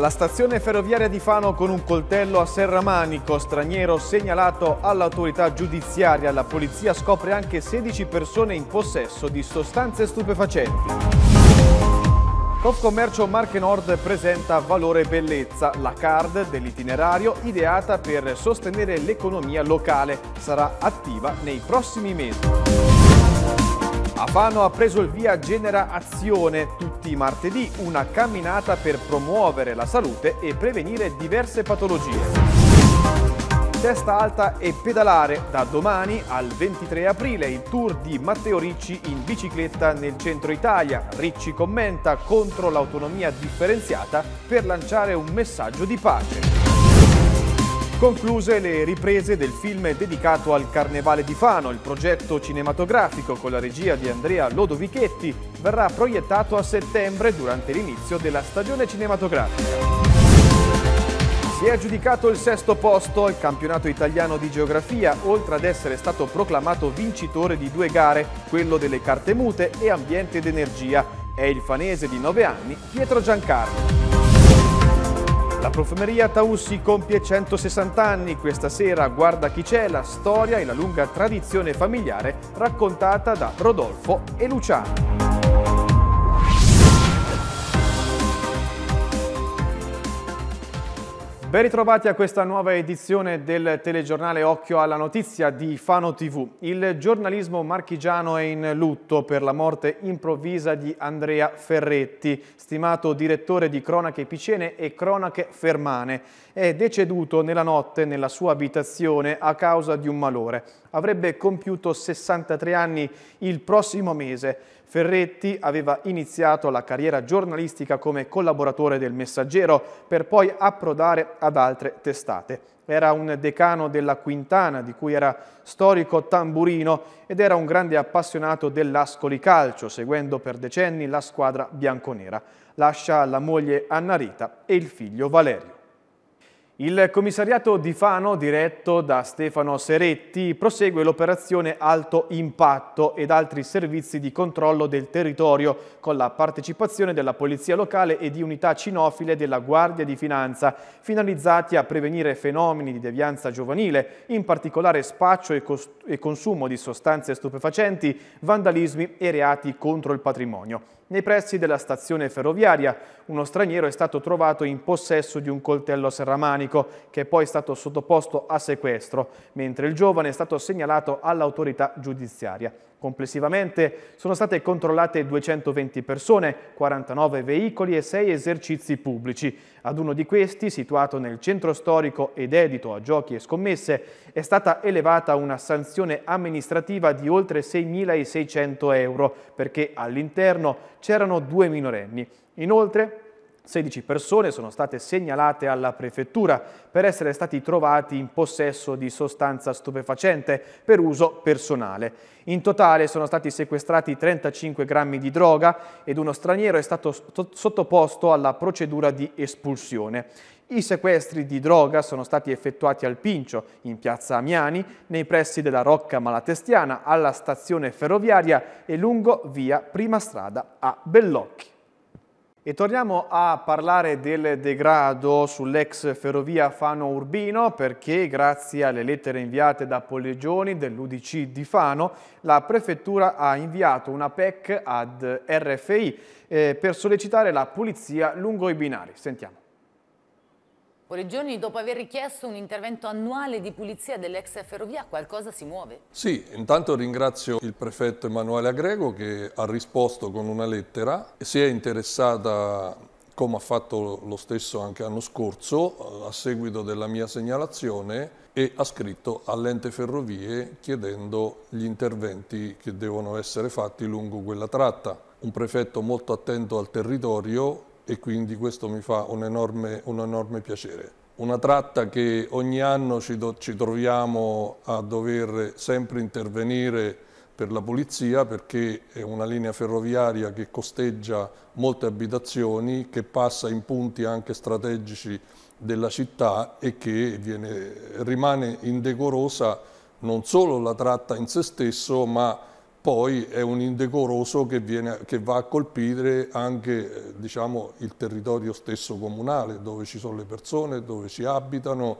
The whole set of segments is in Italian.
Alla stazione ferroviaria di Fano con un coltello a Serramanico, straniero segnalato all'autorità giudiziaria, la polizia scopre anche 16 persone in possesso di sostanze stupefacenti. Confcommercio Marche Nord presenta Valore e Bellezza, la card dell'itinerario ideata per sostenere l'economia locale. Sarà attiva nei prossimi mesi. A Fano ha preso il via Genera Azione tutti i martedì, una camminata per promuovere la salute e prevenire diverse patologie testa alta e pedalare da domani al 23 aprile il tour di Matteo Ricci in bicicletta nel centro Italia. Ricci commenta contro l'autonomia differenziata per lanciare un messaggio di pace. Concluse le riprese del film dedicato al Carnevale di Fano, il progetto cinematografico con la regia di Andrea Lodovichetti verrà proiettato a settembre durante l'inizio della stagione cinematografica. Si è aggiudicato il sesto posto al campionato italiano di geografia, oltre ad essere stato proclamato vincitore di due gare, quello delle carte mute e ambiente ed energia. È il fanese di 9 anni Pietro Giancarlo. La profumeria Taussi compie 160 anni. Questa sera guarda chi c'è la storia e la lunga tradizione familiare raccontata da Rodolfo e Luciano. Ben ritrovati a questa nuova edizione del telegiornale Occhio alla Notizia di Fano TV. Il giornalismo marchigiano è in lutto per la morte improvvisa di Andrea Ferretti, stimato direttore di Cronache Picene e Cronache Fermane. È deceduto nella notte nella sua abitazione a causa di un malore. Avrebbe compiuto 63 anni il prossimo mese. Ferretti aveva iniziato la carriera giornalistica come collaboratore del Messaggero per poi approdare ad altre testate. Era un decano della Quintana, di cui era storico tamburino, ed era un grande appassionato dell'Ascoli Calcio, seguendo per decenni la squadra bianconera. Lascia la moglie Anna Rita e il figlio Valerio. Il commissariato di Fano, diretto da Stefano Seretti, prosegue l'operazione Alto Impatto ed altri servizi di controllo del territorio con la partecipazione della Polizia Locale e di unità cinofile della Guardia di Finanza, finalizzati a prevenire fenomeni di devianza giovanile, in particolare spaccio e, e consumo di sostanze stupefacenti, vandalismi e reati contro il patrimonio nei pressi della stazione ferroviaria. Uno straniero è stato trovato in possesso di un coltello serramanico che è poi stato sottoposto a sequestro, mentre il giovane è stato segnalato all'autorità giudiziaria. Complessivamente sono state controllate 220 persone, 49 veicoli e 6 esercizi pubblici. Ad uno di questi, situato nel centro storico ed edito a giochi e scommesse, è stata elevata una sanzione amministrativa di oltre 6.600 euro perché all'interno c'erano due minorenni. Inoltre, 16 persone sono state segnalate alla prefettura per essere stati trovati in possesso di sostanza stupefacente per uso personale. In totale sono stati sequestrati 35 grammi di droga ed uno straniero è stato sottoposto alla procedura di espulsione. I sequestri di droga sono stati effettuati al Pincio, in piazza Amiani, nei pressi della Rocca Malatestiana, alla stazione ferroviaria e lungo via Prima Strada a Bellocchi. E torniamo a parlare del degrado sull'ex ferrovia Fano Urbino perché grazie alle lettere inviate da Pollegioni dell'Udc di Fano la prefettura ha inviato una PEC ad RFI eh, per sollecitare la pulizia lungo i binari. Sentiamo. Ora, giorni dopo aver richiesto un intervento annuale di pulizia dell'ex ferrovia, qualcosa si muove. Sì, intanto ringrazio il prefetto Emanuele Agrego che ha risposto con una lettera, si è interessata come ha fatto lo stesso anche l'anno scorso, eh, a seguito della mia segnalazione, e ha scritto all'ente ferrovie chiedendo gli interventi che devono essere fatti lungo quella tratta. Un prefetto molto attento al territorio e quindi questo mi fa un enorme, un enorme piacere. Una tratta che ogni anno ci, do, ci troviamo a dover sempre intervenire per la pulizia perché è una linea ferroviaria che costeggia molte abitazioni, che passa in punti anche strategici della città e che viene, rimane indecorosa non solo la tratta in se stesso ma poi è un indecoroso che, viene, che va a colpire anche eh, diciamo, il territorio stesso comunale, dove ci sono le persone, dove ci abitano,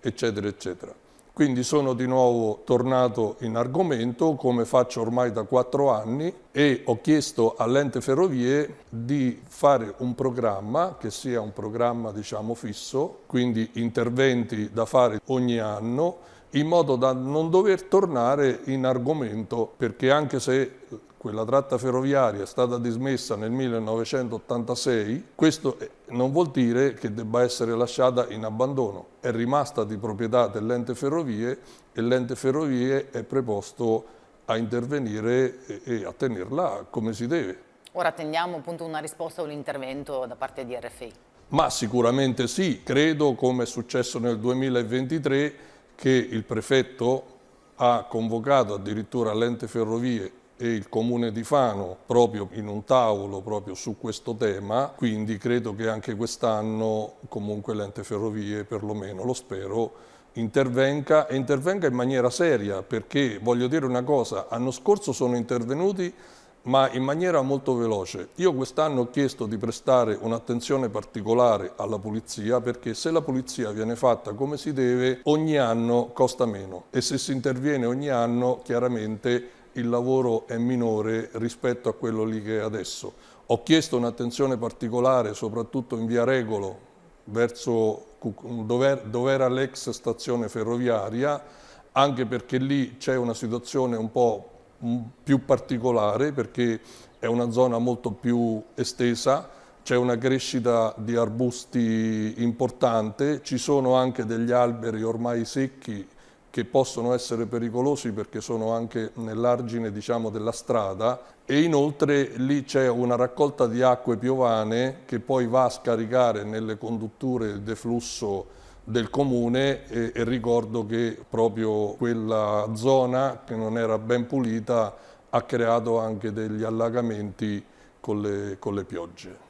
eccetera, eccetera. Quindi sono di nuovo tornato in argomento, come faccio ormai da quattro anni, e ho chiesto all'ente ferrovie di fare un programma, che sia un programma diciamo, fisso, quindi interventi da fare ogni anno, in modo da non dover tornare in argomento perché anche se quella tratta ferroviaria è stata dismessa nel 1986, questo eh, non vuol dire che debba essere lasciata in abbandono, è rimasta di proprietà dell'ente ferrovie e l'ente ferrovie è preposto a intervenire e a tenerla come si deve. Ora attendiamo appunto una risposta o un intervento da parte di RFI. Ma sicuramente sì, credo come è successo nel 2023 che il prefetto ha convocato addirittura l'ente ferrovie e il comune di Fano proprio in un tavolo proprio su questo tema, quindi credo che anche quest'anno comunque l'ente ferrovie, perlomeno lo spero, intervenga e intervenga in maniera seria perché voglio dire una cosa, l'anno scorso sono intervenuti ma in maniera molto veloce. Io quest'anno ho chiesto di prestare un'attenzione particolare alla pulizia perché se la pulizia viene fatta come si deve ogni anno costa meno e se si interviene ogni anno chiaramente il lavoro è minore rispetto a quello lì che è adesso. Ho chiesto un'attenzione particolare soprattutto in via Regolo verso dove, era l'ex stazione ferroviaria anche perché lì c'è una situazione un po' più particolare perché è una zona molto più estesa, c'è una crescita di arbusti importante, ci sono anche degli alberi ormai secchi che possono essere pericolosi perché sono anche nell'argine diciamo, della strada e inoltre lì c'è una raccolta di acque piovane che poi va a scaricare nelle condutture il deflusso del comune e, e ricordo che proprio quella zona che non era ben pulita ha creato anche degli allagamenti con le, con le piogge.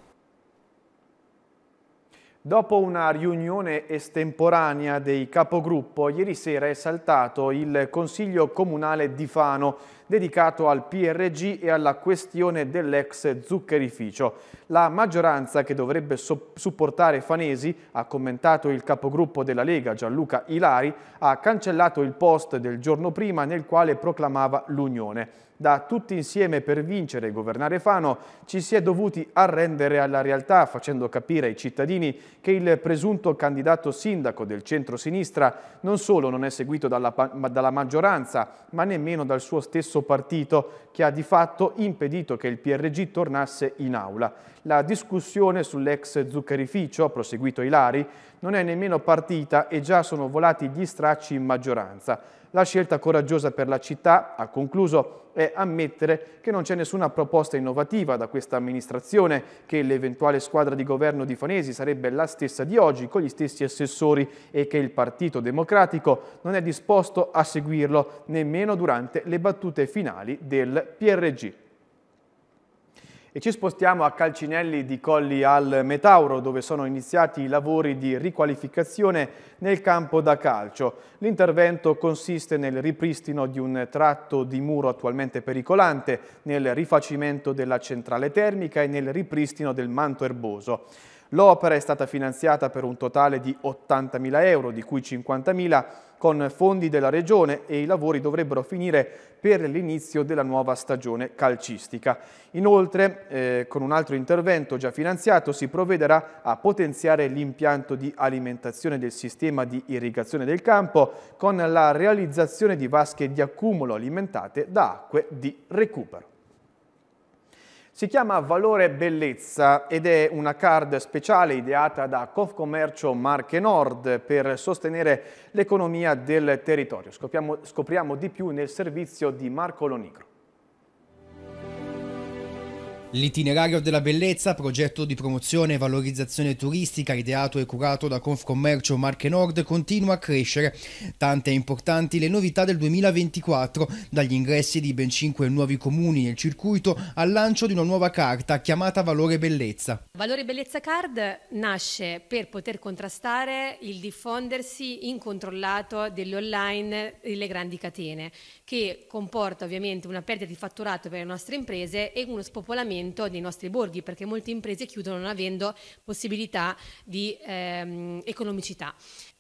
Dopo una riunione estemporanea dei capogruppo, ieri sera è saltato il Consiglio Comunale di Fano, dedicato al PRG e alla questione dell'ex zuccherificio. La maggioranza che dovrebbe supportare Fanesi, ha commentato il capogruppo della Lega Gianluca Ilari, ha cancellato il post del giorno prima nel quale proclamava l'Unione da tutti insieme per vincere e governare Fano, ci si è dovuti arrendere alla realtà facendo capire ai cittadini che il presunto candidato sindaco del centro-sinistra non solo non è seguito dalla, dalla maggioranza, ma nemmeno dal suo stesso partito, che ha di fatto impedito che il PRG tornasse in aula. La discussione sull'ex zuccherificio, proseguito Ilari, non è nemmeno partita e già sono volati gli stracci in maggioranza. La scelta coraggiosa per la città, ha concluso, è ammettere che non c'è nessuna proposta innovativa da questa amministrazione, che l'eventuale squadra di governo di Fanesi sarebbe la stessa di oggi, con gli stessi assessori e che il Partito Democratico non è disposto a seguirlo nemmeno durante le battute finali del PRG e ci spostiamo a Calcinelli di Colli al Metauro dove sono iniziati i lavori di riqualificazione nel campo da calcio. L'intervento consiste nel ripristino di un tratto di muro attualmente pericolante, nel rifacimento della centrale termica e nel ripristino del manto erboso. L'opera è stata finanziata per un totale di 80.000 euro, di cui 50.000 con fondi della Regione e i lavori dovrebbero finire per l'inizio della nuova stagione calcistica. Inoltre, eh, con un altro intervento già finanziato, si provvederà a potenziare l'impianto di alimentazione del sistema di irrigazione del campo con la realizzazione di vasche di accumulo alimentate da acque di recupero. Si chiama Valore Bellezza ed è una card speciale ideata da Confcommercio Marche Nord per sostenere l'economia del territorio. Scopriamo, scopriamo di più nel servizio di Marco Lonigro. L'itinerario della bellezza, progetto di promozione e valorizzazione turistica ideato e curato da Confcommercio Marche Nord, continua a crescere. Tante e importanti le novità del 2024, dagli ingressi di ben 5 nuovi comuni nel circuito al lancio di una nuova carta chiamata Valore Bellezza. Valore Bellezza Card nasce per poter contrastare il diffondersi incontrollato delle online delle grandi catene, che comporta ovviamente una perdita di fatturato per le nostre imprese e uno spopolamento risanamento dei nostri borghi, perché molte imprese chiudono non avendo possibilità di ehm, economicità.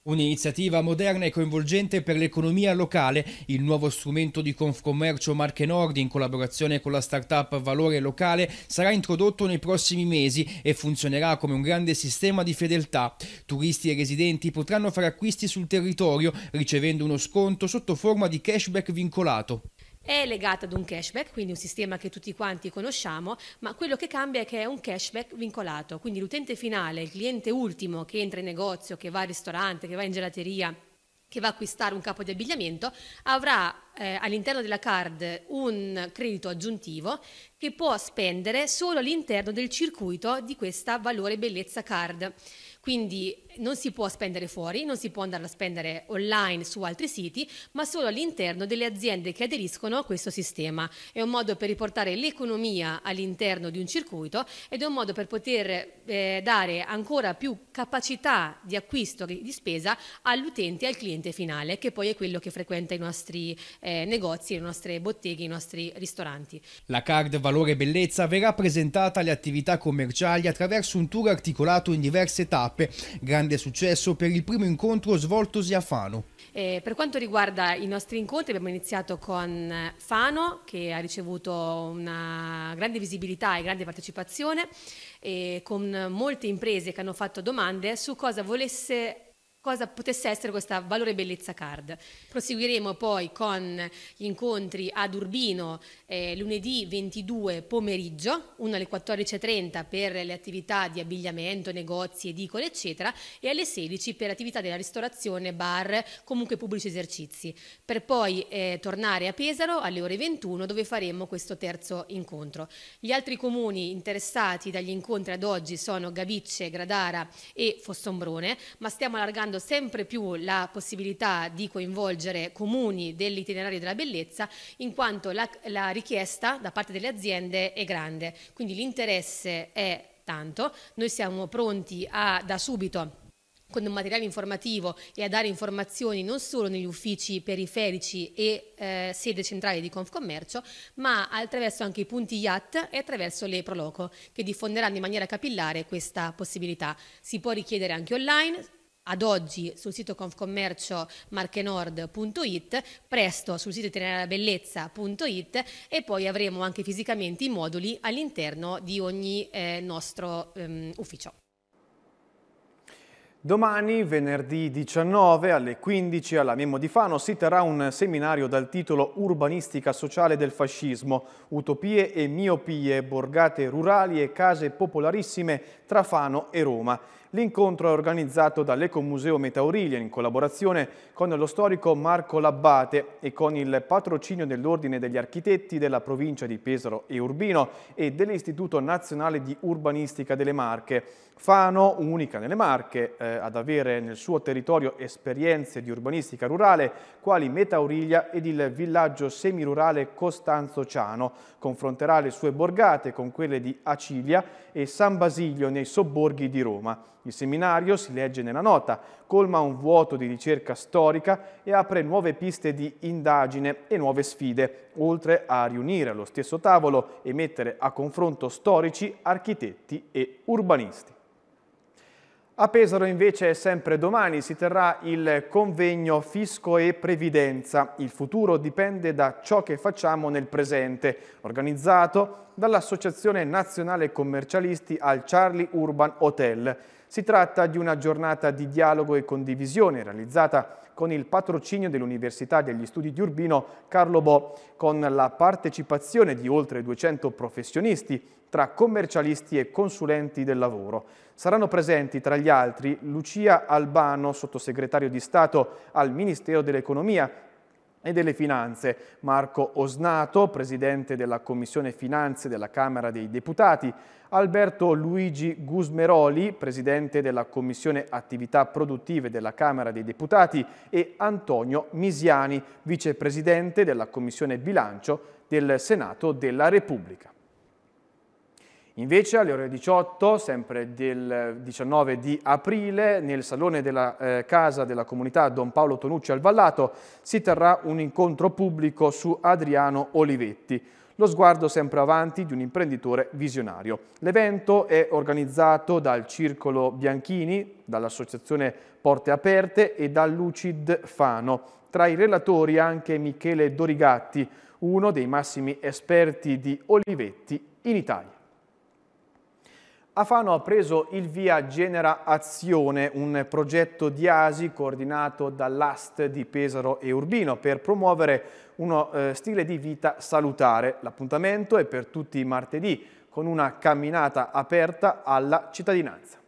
Un'iniziativa moderna e coinvolgente per l'economia locale, il nuovo strumento di Confcommercio Marche Nord in collaborazione con la startup Valore Locale sarà introdotto nei prossimi mesi e funzionerà come un grande sistema di fedeltà. Turisti e residenti potranno fare acquisti sul territorio ricevendo uno sconto sotto forma di cashback vincolato è legata ad un cashback, quindi un sistema che tutti quanti conosciamo, ma quello che cambia è che è un cashback vincolato, quindi l'utente finale, il cliente ultimo che entra in negozio, che va al ristorante, che va in gelateria, che va a acquistare un capo di abbigliamento, avrà eh, all'interno della card un credito aggiuntivo che può spendere solo all'interno del circuito di questa valore bellezza card. Quindi non si può spendere fuori, non si può andare a spendere online su altri siti, ma solo all'interno delle aziende che aderiscono a questo sistema. È un modo per riportare l'economia all'interno di un circuito ed è un modo per poter eh, dare ancora più capacità di acquisto e di spesa all'utente, e al cliente finale, che poi è quello che frequenta i nostri eh, negozi, le nostre botteghe, i nostri ristoranti. La card Valore Bellezza verrà presentata alle attività commerciali attraverso un tour articolato in diverse tappe, gran grande successo per il primo incontro svoltosi a Fano. Eh, per quanto riguarda i nostri incontri abbiamo iniziato con eh, Fano che ha ricevuto una grande visibilità e grande partecipazione eh, con molte imprese che hanno fatto domande su cosa volesse cosa potesse essere questa valore bellezza card. Proseguiremo poi con gli incontri ad Urbino eh, lunedì 22 pomeriggio, uno alle 14.30 per le attività di abbigliamento, negozi, edicole eccetera e alle 16 per attività della ristorazione, bar, comunque pubblici esercizi, per poi eh, tornare a Pesaro alle ore 21 dove faremo questo terzo incontro. Gli altri comuni interessati dagli incontri ad oggi sono Gavicce, Gradara e Fossombrone, ma stiamo allargando dando sempre più la possibilità di coinvolgere comuni dell'itinerario della bellezza in quanto la, la richiesta da parte delle aziende è grande, quindi l'interesse è tanto, noi siamo pronti a, da subito con un materiale informativo e a dare informazioni non solo negli uffici periferici e eh, sede centrale di Confcommercio, ma attraverso anche i punti IAT e attraverso le Proloco, che diffonderanno in maniera capillare questa possibilità. Si può richiedere anche online, ad oggi sul sito confcommerciomarchenord.it, presto sul sito itinerariabellezza.it e poi avremo anche fisicamente i moduli all'interno di ogni eh, nostro ehm, ufficio. Domani, venerdì 19 alle 15 alla Memo di Fano, si terrà un seminario dal titolo Urbanistica sociale del fascismo, utopie e miopie, borgate rurali e case popolarissime tra Fano e Roma. L'incontro è organizzato dall'Ecomuseo Metaurilia in collaborazione con lo storico Marco Labbate e con il patrocinio dell'Ordine degli Architetti della provincia di Pesaro e Urbino e dell'Istituto Nazionale di Urbanistica delle Marche. Fano, unica nelle Marche eh, ad avere nel suo territorio esperienze di urbanistica rurale, quali Metaurilia ed il villaggio semirurale Costanzo Ciano, confronterà le sue borgate con quelle di Acilia e San Basilio nei sobborghi di Roma. Il seminario, si legge nella nota, colma un vuoto di ricerca storica e apre nuove piste di indagine e nuove sfide, oltre a riunire allo stesso tavolo e mettere a confronto storici, architetti e urbanisti. A Pesaro invece sempre domani si terrà il convegno Fisco e Previdenza. Il futuro dipende da ciò che facciamo nel presente, organizzato dall'Associazione Nazionale Commercialisti al Charlie Urban Hotel. Si tratta di una giornata di dialogo e condivisione realizzata con il patrocinio dell'Università degli Studi di Urbino Carlo Bo, con la partecipazione di oltre 200 professionisti tra commercialisti e consulenti del lavoro. Saranno presenti tra gli altri Lucia Albano, sottosegretario di Stato al Ministero dell'Economia, e delle Finanze, Marco Osnato, presidente della Commissione Finanze della Camera dei Deputati, Alberto Luigi Gusmeroli, presidente della Commissione Attività Produttive della Camera dei Deputati e Antonio Misiani, vicepresidente della Commissione Bilancio del Senato della Repubblica. Invece alle ore 18, sempre del 19 di aprile, nel Salone della eh, Casa della Comunità Don Paolo Tonucci al Vallato, si terrà un incontro pubblico su Adriano Olivetti, lo sguardo sempre avanti di un imprenditore visionario. L'evento è organizzato dal Circolo Bianchini, dall'Associazione Porte Aperte e dal Lucid Fano. Tra i relatori anche Michele Dorigatti, uno dei massimi esperti di Olivetti in Italia. A Fano ha preso il via Genera Azione, un progetto di ASI coordinato dall'AST di Pesaro e Urbino per promuovere uno eh, stile di vita salutare. L'appuntamento è per tutti i martedì con una camminata aperta alla cittadinanza.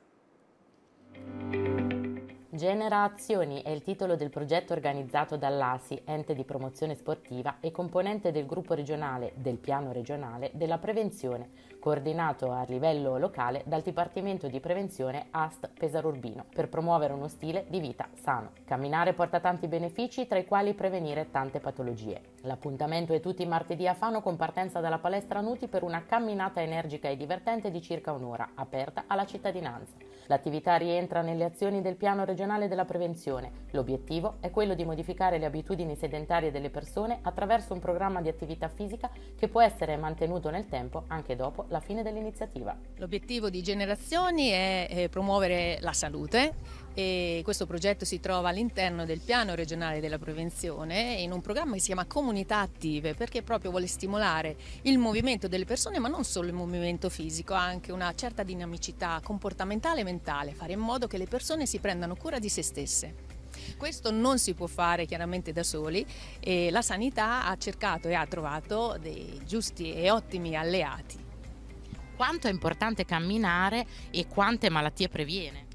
Genera Azioni è il titolo del progetto organizzato dall'ASI, ente di promozione sportiva e componente del gruppo regionale del piano regionale della prevenzione, coordinato a livello locale dal Dipartimento di Prevenzione AST Pesaro Urbino, per promuovere uno stile di vita sano. Camminare porta tanti benefici, tra i quali prevenire tante patologie. L'appuntamento è tutti i martedì a Fano con partenza dalla palestra Nuti per una camminata energica e divertente di circa un'ora, aperta alla cittadinanza. L'attività rientra nelle azioni del Piano regionale della prevenzione. L'obiettivo è quello di modificare le abitudini sedentarie delle persone attraverso un programma di attività fisica che può essere mantenuto nel tempo anche dopo la la fine dell'iniziativa. L'obiettivo di Generazioni è promuovere la salute e questo progetto si trova all'interno del piano regionale della prevenzione in un programma che si chiama Comunità Attive perché proprio vuole stimolare il movimento delle persone ma non solo il movimento fisico, anche una certa dinamicità comportamentale e mentale, fare in modo che le persone si prendano cura di se stesse. Questo non si può fare chiaramente da soli e la sanità ha cercato e ha trovato dei giusti e ottimi alleati quanto è importante camminare e quante malattie previene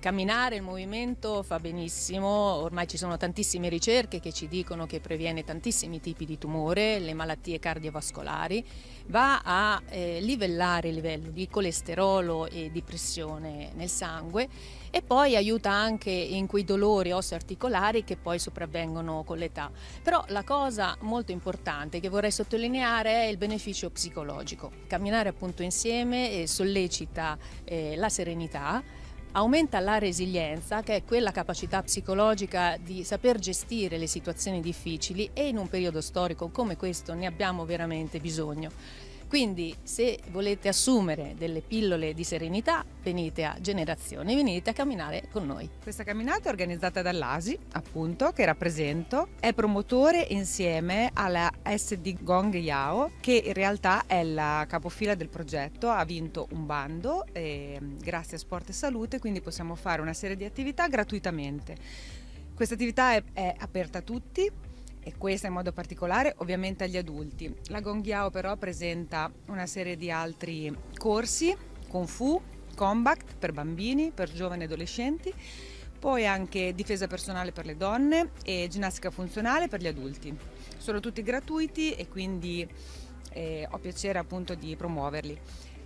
camminare, il movimento fa benissimo, ormai ci sono tantissime ricerche che ci dicono che previene tantissimi tipi di tumore, le malattie cardiovascolari, va a eh, livellare il livello di colesterolo e di pressione nel sangue e poi aiuta anche in quei dolori osseo-articolari che poi sopravvengono con l'età. Però la cosa molto importante che vorrei sottolineare è il beneficio psicologico. Camminare appunto insieme eh, sollecita eh, la serenità aumenta la resilienza, che è quella capacità psicologica di saper gestire le situazioni difficili e in un periodo storico come questo ne abbiamo veramente bisogno. Quindi se volete assumere delle pillole di serenità, venite a Generazione, venite a camminare con noi. Questa camminata è organizzata dall'ASI, appunto, che rappresento, è promotore insieme alla SD Gong Yao, che in realtà è la capofila del progetto, ha vinto un bando e, ehm, grazie a Sport e Salute, quindi possiamo fare una serie di attività gratuitamente. Questa attività è, è aperta a tutti, e questa in modo particolare ovviamente agli adulti. La Gonghiao però presenta una serie di altri corsi, Kung Fu, Combat per bambini, per giovani e adolescenti, poi anche difesa personale per le donne e ginnastica funzionale per gli adulti. Sono tutti gratuiti e quindi eh, ho piacere appunto di promuoverli.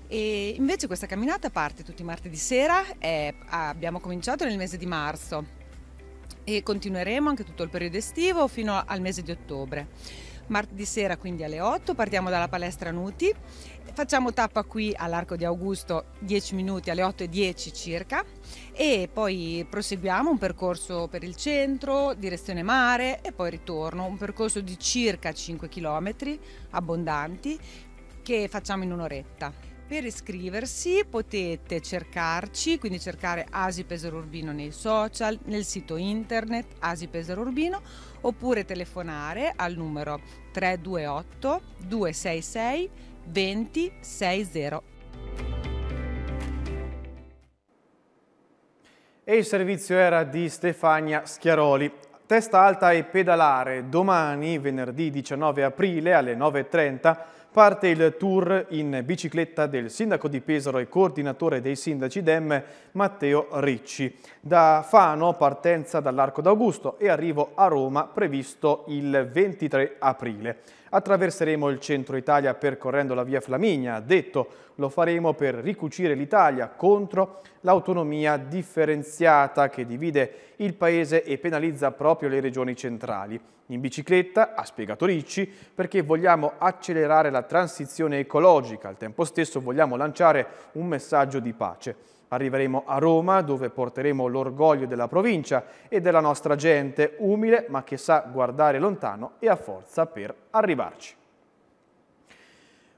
E invece questa camminata parte tutti i martedì sera, eh, abbiamo cominciato nel mese di marzo e continueremo anche tutto il periodo estivo fino al mese di ottobre. Martedì sera quindi alle 8 partiamo dalla palestra Nuti, facciamo tappa qui all'Arco di Augusto 10 minuti alle 8.10 circa e poi proseguiamo un percorso per il centro, direzione mare e poi ritorno, un percorso di circa 5 km abbondanti che facciamo in un'oretta. Per iscriversi potete cercarci, quindi cercare Asi Pesaro Urbino nei social, nel sito internet Asi Pesaro Urbino oppure telefonare al numero 328 266 2060. E il servizio era di Stefania Schiaroli. Testa alta e pedalare domani, venerdì 19 aprile alle 9.30 Parte il tour in bicicletta del sindaco di Pesaro e coordinatore dei sindaci DEM Matteo Ricci. Da Fano partenza dall'Arco d'Augusto e arrivo a Roma previsto il 23 aprile attraverseremo il centro Italia percorrendo la via Flaminia. Ha Detto, lo faremo per ricucire l'Italia contro l'autonomia differenziata che divide il paese e penalizza proprio le regioni centrali. In bicicletta, ha spiegato Ricci, perché vogliamo accelerare la transizione ecologica, al tempo stesso vogliamo lanciare un messaggio di pace. Arriveremo a Roma dove porteremo l'orgoglio della provincia e della nostra gente umile ma che sa guardare lontano e ha forza per arrivarci.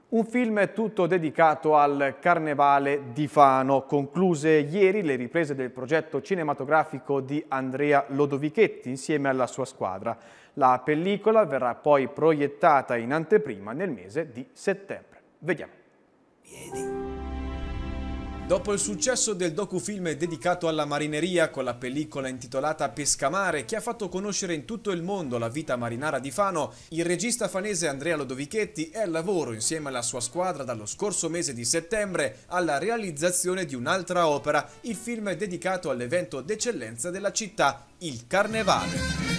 Un film tutto dedicato al Carnevale di Fano. Concluse ieri le riprese del progetto cinematografico di Andrea Lodovichetti insieme alla sua squadra. La pellicola verrà poi proiettata in anteprima nel mese di settembre. Vediamo. Vieni. Dopo il successo del docufilm dedicato alla marineria con la pellicola intitolata Pescamare, che ha fatto conoscere in tutto il mondo la vita marinara di Fano, il regista fanese Andrea Lodovichetti è al lavoro insieme alla sua squadra dallo scorso mese di settembre alla realizzazione di un'altra opera, il film dedicato all'evento d'eccellenza della città, il Carnevale.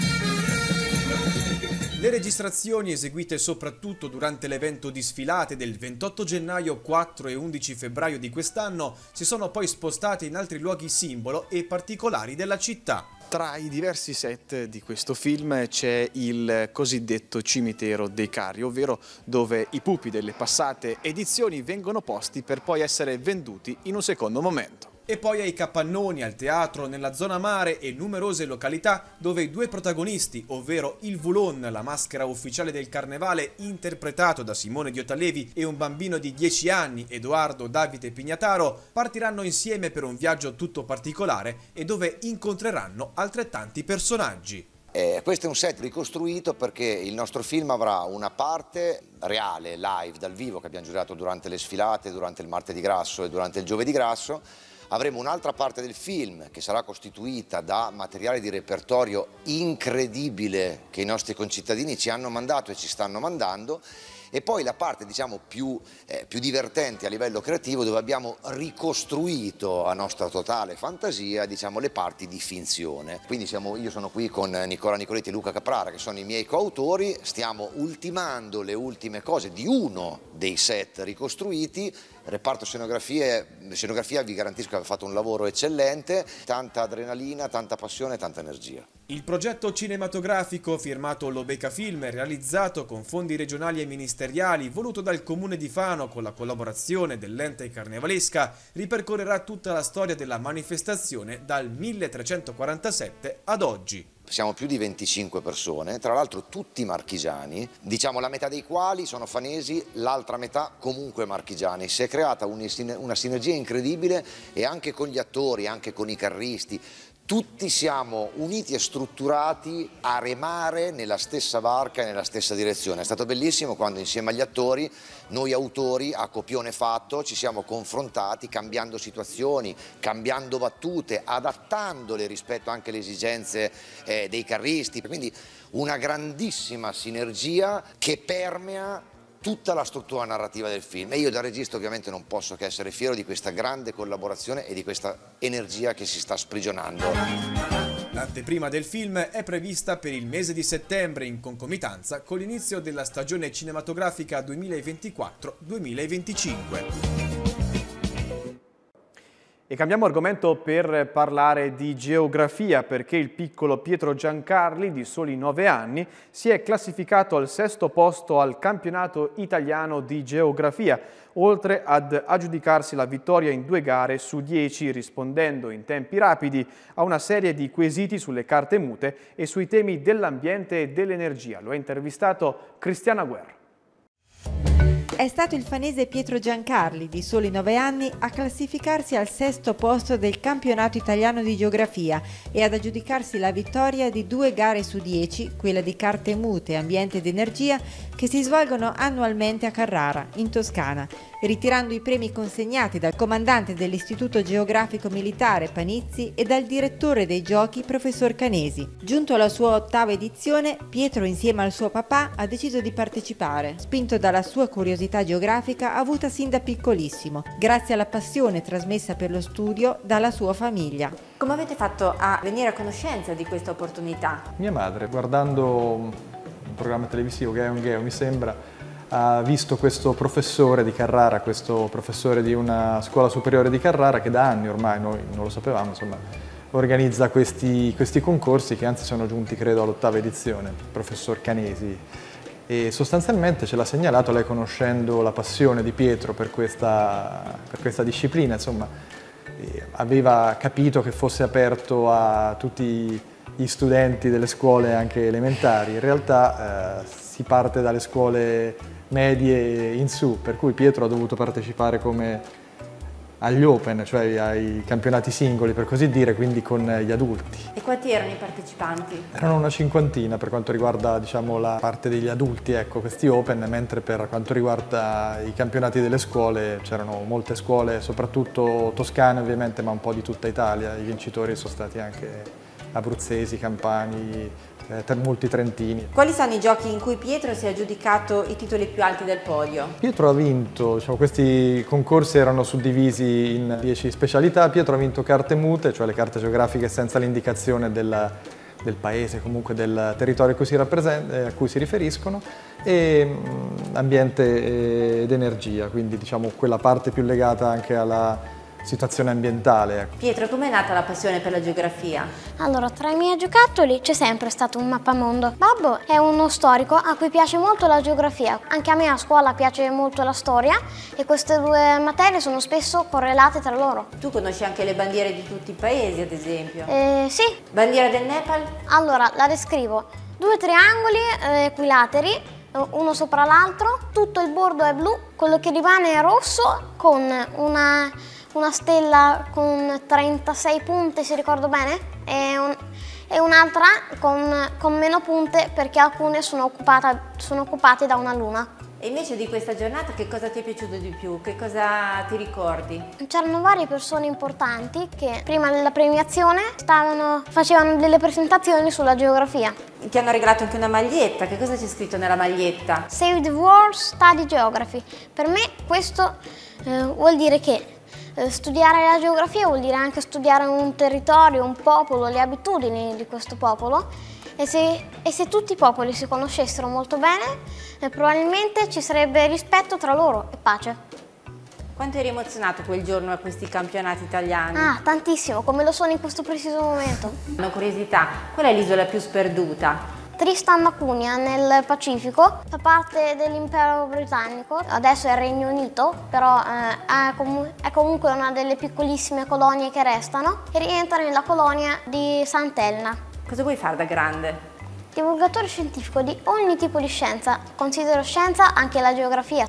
Le registrazioni eseguite soprattutto durante l'evento di sfilate del 28 gennaio, 4 e 11 febbraio di quest'anno si sono poi spostate in altri luoghi simbolo e particolari della città. Tra i diversi set di questo film c'è il cosiddetto cimitero dei cari, ovvero dove i pupi delle passate edizioni vengono posti per poi essere venduti in un secondo momento e poi ai capannoni, al teatro, nella zona mare e numerose località dove i due protagonisti, ovvero il Vulon, la maschera ufficiale del carnevale interpretato da Simone Diotalevi e un bambino di 10 anni, Edoardo Davide Pignataro, partiranno insieme per un viaggio tutto particolare e dove incontreranno altrettanti personaggi. Eh, questo è un set ricostruito perché il nostro film avrà una parte reale, live, dal vivo, che abbiamo girato durante le sfilate, durante il martedì grasso e durante il giovedì grasso, Avremo un'altra parte del film che sarà costituita da materiale di repertorio incredibile che i nostri concittadini ci hanno mandato e ci stanno mandando e poi la parte diciamo, più, eh, più, divertente a livello creativo dove abbiamo ricostruito a nostra totale fantasia diciamo, le parti di finzione. Quindi siamo, io sono qui con Nicola Nicoletti e Luca Caprara che sono i miei coautori, stiamo ultimando le ultime cose di uno dei set ricostruiti reparto scenografie, scenografia vi garantisco che avete fatto un lavoro eccellente, tanta adrenalina, tanta passione e tanta energia. Il progetto cinematografico firmato Lobeca Film e realizzato con fondi regionali e ministeriali voluto dal comune di Fano con la collaborazione dell'ente carnevalesca ripercorrerà tutta la storia della manifestazione dal 1347 ad oggi siamo più di 25 persone, tra l'altro tutti marchigiani, diciamo la metà dei quali sono fanesi, l'altra metà comunque marchigiani. Si è creata una sinergia incredibile e anche con gli attori, anche con i carristi, tutti siamo uniti e strutturati a remare nella stessa barca e nella stessa direzione. È stato bellissimo quando insieme agli attori, noi autori a copione fatto, ci siamo confrontati cambiando situazioni, cambiando battute, adattandole rispetto anche alle esigenze eh, dei carristi. Quindi una grandissima sinergia che permea tutta la struttura narrativa del film e io da regista ovviamente non posso che essere fiero di questa grande collaborazione e di questa energia che si sta sprigionando. L'anteprima del film è prevista per il mese di settembre in concomitanza con l'inizio della stagione cinematografica 2024-2025. E cambiamo argomento per parlare di geografia perché il piccolo Pietro Giancarli di soli 9 anni si è classificato al sesto posto al campionato italiano di geografia oltre ad aggiudicarsi la vittoria in due gare su 10 rispondendo in tempi rapidi a una serie di quesiti sulle carte mute e sui temi dell'ambiente e dell'energia. Lo ha intervistato Cristiana Guerra. È stato il fanese Pietro Giancarli, di soli 9 anni, a classificarsi al sesto posto del campionato italiano di geografia e ad aggiudicarsi la vittoria di due gare su 10, quella di carte mute, ambiente ed energia, che si svolgono annualmente a Carrara, in Toscana, ritirando i premi consegnati dal comandante dell'Istituto Geografico Militare Panizzi e dal direttore dei giochi, professor Canesi. Giunto alla sua ottava edizione, Pietro insieme al suo papà ha deciso di partecipare, spinto dalla sua curiosità geografica avuta sin da piccolissimo, grazie alla passione trasmessa per lo studio dalla sua famiglia. Come avete fatto a venire a conoscenza di questa opportunità? Mia madre, guardando un programma televisivo, Gaon Gaon, mi sembra, ha visto questo professore di Carrara, questo professore di una scuola superiore di Carrara che da anni ormai, noi non lo sapevamo, insomma, organizza questi, questi concorsi che anzi sono giunti credo all'ottava edizione, il professor Canesi. E sostanzialmente ce l'ha segnalato lei conoscendo la passione di Pietro per questa, per questa disciplina, insomma, aveva capito che fosse aperto a tutti gli studenti delle scuole anche elementari. In realtà eh, si parte dalle scuole medie in su, per cui Pietro ha dovuto partecipare come agli open, cioè ai campionati singoli per così dire, quindi con gli adulti. E quanti erano i partecipanti? Erano una cinquantina per quanto riguarda diciamo, la parte degli adulti, ecco, questi open, mentre per quanto riguarda i campionati delle scuole c'erano molte scuole, soprattutto toscane ovviamente, ma un po' di tutta Italia, i vincitori sono stati anche abruzzesi, campani, eh, molti trentini. Quali sono i giochi in cui Pietro si è aggiudicato i titoli più alti del podio? Pietro ha vinto, diciamo, questi concorsi erano suddivisi in 10 specialità, Pietro ha vinto carte mute, cioè le carte geografiche senza l'indicazione del, del paese, comunque del territorio a cui si, eh, a cui si riferiscono, e mm, ambiente eh, ed energia, quindi diciamo quella parte più legata anche alla situazione ambientale. Ecco. Pietro, com'è nata la passione per la geografia? Allora, tra i miei giocattoli c'è sempre stato un mappamondo. Babbo è uno storico a cui piace molto la geografia. Anche a me a scuola piace molto la storia e queste due materie sono spesso correlate tra loro. Tu conosci anche le bandiere di tutti i paesi, ad esempio? Eh, sì. Bandiera del Nepal? Allora, la descrivo. Due triangoli eh, equilateri eh, uno sopra l'altro, tutto il bordo è blu, quello che rimane è rosso con una una stella con 36 punte, se ricordo bene, e, un, e un'altra con, con, meno punte perché alcune sono, occupata, sono occupate da una luna. E invece di questa giornata che cosa ti è piaciuto di più? Che cosa ti ricordi? C'erano varie persone importanti che prima della premiazione stavano, facevano delle presentazioni sulla geografia. Ti hanno regalato anche una maglietta, che cosa c'è scritto nella maglietta? Save the World Study Geography. Per me questo eh, vuol dire che eh, studiare la geografia vuol dire anche studiare un territorio, un popolo, le abitudini di questo popolo e se, e se tutti i popoli si conoscessero molto bene eh, probabilmente ci sarebbe rispetto tra loro e pace. Quanto eri emozionato quel giorno a questi campionati italiani? Ah, tantissimo, come lo sono in questo preciso momento. Una curiosità, qual è l'isola più sperduta? Tristan da nel Pacifico, fa parte dell'impero britannico, adesso è il Regno Unito, però eh, è, com è, comunque una delle piccolissime colonie che restano e rientra nella colonia di Sant'Elna. Cosa vuoi fare da grande? Divulgatore scientifico di ogni tipo di scienza, considero scienza anche la geografia.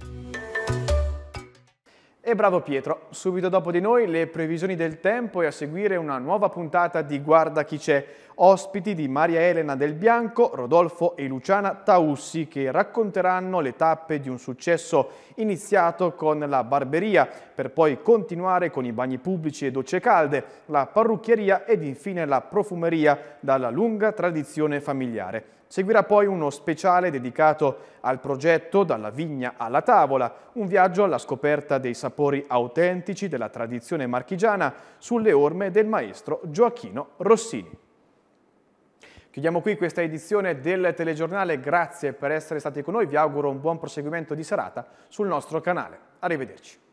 E bravo Pietro, subito dopo di noi le previsioni del tempo e a seguire una nuova puntata di Guarda chi c'è, ospiti di Maria Elena Del Bianco, Rodolfo e Luciana Taussi che racconteranno le tappe di un successo iniziato con la barberia per poi continuare con i bagni pubblici e docce calde, la parrucchieria ed infine la profumeria dalla lunga tradizione familiare. Seguirà poi uno speciale dedicato al progetto Dalla vigna alla tavola, un viaggio alla scoperta dei sapori autentici della tradizione marchigiana sulle orme del maestro Gioacchino Rossini. Chiudiamo qui questa edizione del telegiornale, grazie per essere stati con noi, vi auguro un buon proseguimento di serata sul nostro canale. Arrivederci.